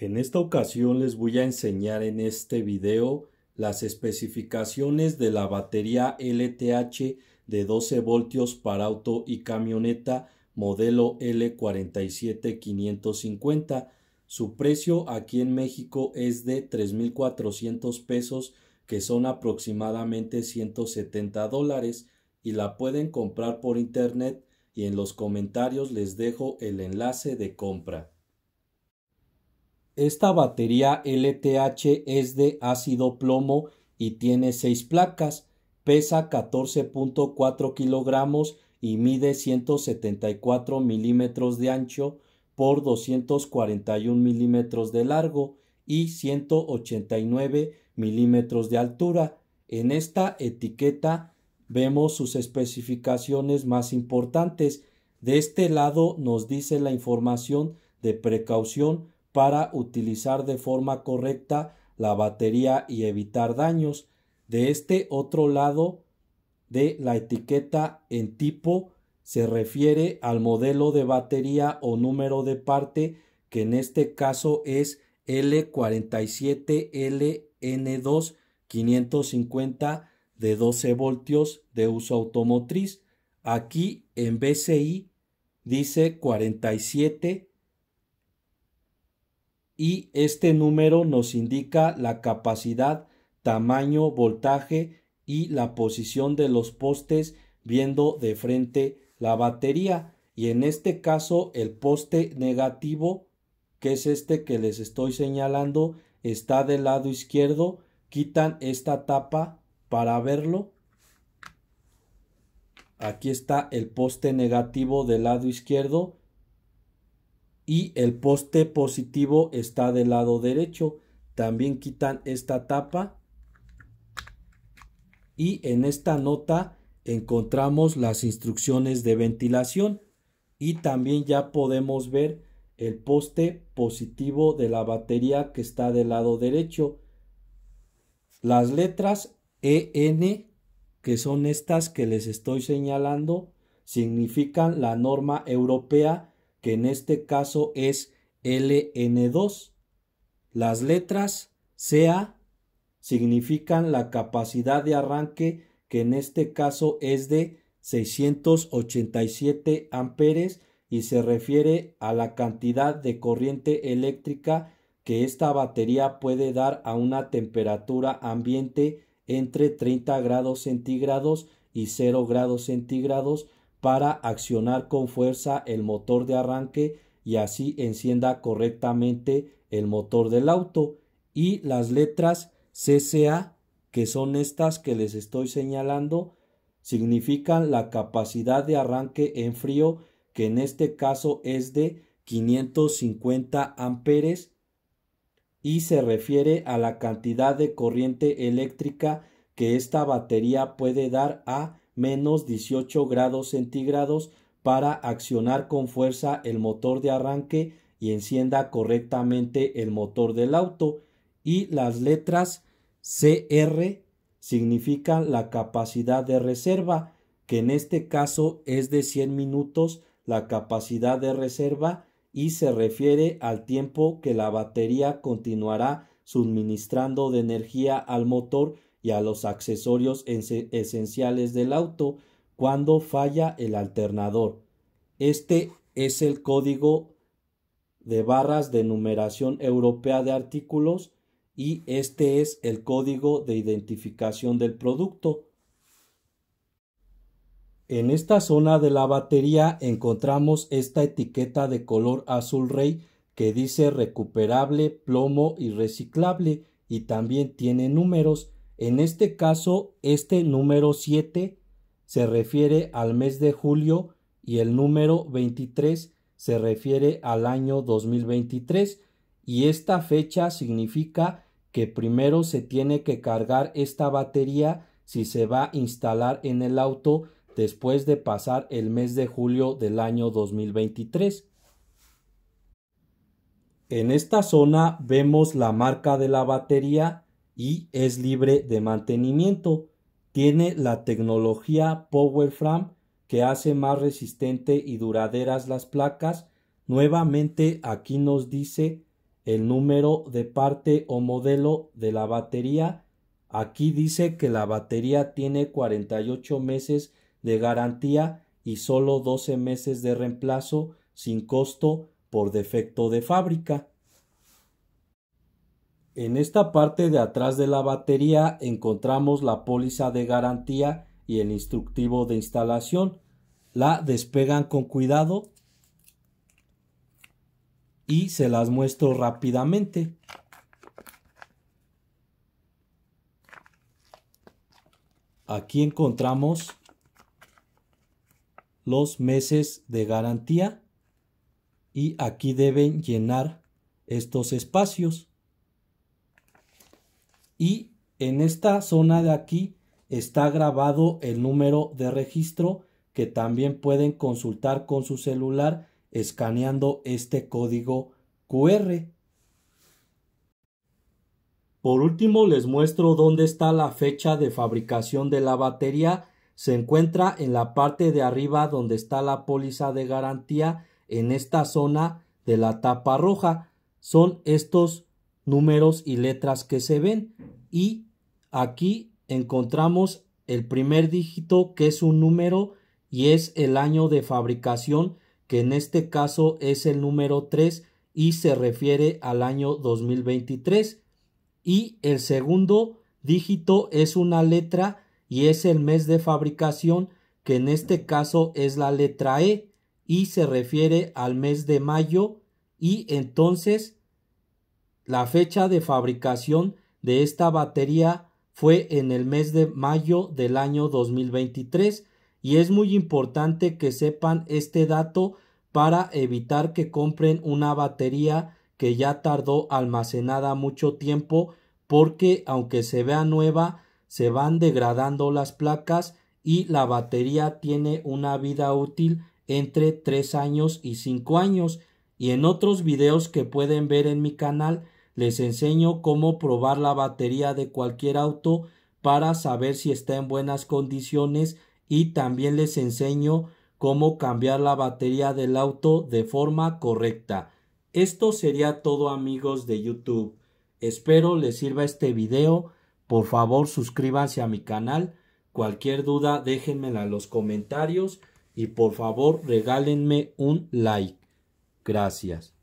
En esta ocasión les voy a enseñar en este video las especificaciones de la batería LTH de 12 voltios para auto y camioneta modelo L47550. Su precio aquí en México es de 3.400 pesos que son aproximadamente 170 dólares y la pueden comprar por internet y en los comentarios les dejo el enlace de compra. Esta batería LTH es de ácido plomo y tiene 6 placas, pesa 14.4 kilogramos y mide 174 milímetros de ancho por 241 milímetros de largo y 189 milímetros de altura. En esta etiqueta vemos sus especificaciones más importantes. De este lado nos dice la información de precaución para utilizar de forma correcta la batería y evitar daños. De este otro lado de la etiqueta en tipo se refiere al modelo de batería o número de parte que en este caso es L47LN2 550 de 12 voltios de uso automotriz. Aquí en BCI dice 47 y este número nos indica la capacidad, tamaño, voltaje y la posición de los postes viendo de frente la batería y en este caso el poste negativo que es este que les estoy señalando está del lado izquierdo quitan esta tapa para verlo aquí está el poste negativo del lado izquierdo y el poste positivo está del lado derecho. También quitan esta tapa y en esta nota encontramos las instrucciones de ventilación y también ya podemos ver el poste positivo de la batería que está del lado derecho. Las letras EN, que son estas que les estoy señalando, significan la norma europea que en este caso es LN2. Las letras CA significan la capacidad de arranque que en este caso es de 687 amperes y se refiere a la cantidad de corriente eléctrica que esta batería puede dar a una temperatura ambiente entre 30 grados centígrados y 0 grados centígrados para accionar con fuerza el motor de arranque y así encienda correctamente el motor del auto y las letras CCA que son estas que les estoy señalando significan la capacidad de arranque en frío que en este caso es de 550 amperes y se refiere a la cantidad de corriente eléctrica que esta batería puede dar a menos 18 grados centígrados para accionar con fuerza el motor de arranque y encienda correctamente el motor del auto y las letras CR significan la capacidad de reserva que en este caso es de 100 minutos la capacidad de reserva y se refiere al tiempo que la batería continuará suministrando de energía al motor y a los accesorios esenciales del auto cuando falla el alternador. Este es el código de barras de numeración europea de artículos y este es el código de identificación del producto. En esta zona de la batería encontramos esta etiqueta de color azul rey que dice recuperable, plomo y reciclable y también tiene números. En este caso, este número 7 se refiere al mes de julio y el número 23 se refiere al año 2023 y esta fecha significa que primero se tiene que cargar esta batería si se va a instalar en el auto después de pasar el mes de julio del año 2023. En esta zona vemos la marca de la batería y es libre de mantenimiento. Tiene la tecnología PowerFram que hace más resistente y duraderas las placas. Nuevamente aquí nos dice el número de parte o modelo de la batería. Aquí dice que la batería tiene 48 meses de garantía y solo 12 meses de reemplazo sin costo por defecto de fábrica. En esta parte de atrás de la batería encontramos la póliza de garantía y el instructivo de instalación. La despegan con cuidado y se las muestro rápidamente. Aquí encontramos los meses de garantía y aquí deben llenar estos espacios y en esta zona de aquí está grabado el número de registro que también pueden consultar con su celular escaneando este código QR. Por último les muestro dónde está la fecha de fabricación de la batería. Se encuentra en la parte de arriba donde está la póliza de garantía en esta zona de la tapa roja. Son estos números y letras que se ven. Y aquí encontramos el primer dígito que es un número y es el año de fabricación que en este caso es el número 3 y se refiere al año 2023 y el segundo dígito es una letra y es el mes de fabricación que en este caso es la letra E y se refiere al mes de mayo y entonces la fecha de fabricación de esta batería fue en el mes de mayo del año 2023 y es muy importante que sepan este dato para evitar que compren una batería que ya tardó almacenada mucho tiempo porque aunque se vea nueva se van degradando las placas y la batería tiene una vida útil entre 3 años y 5 años y en otros videos que pueden ver en mi canal les enseño cómo probar la batería de cualquier auto para saber si está en buenas condiciones y también les enseño cómo cambiar la batería del auto de forma correcta. Esto sería todo amigos de YouTube. Espero les sirva este video. Por favor suscríbanse a mi canal. Cualquier duda déjenmela en los comentarios y por favor regálenme un like. Gracias.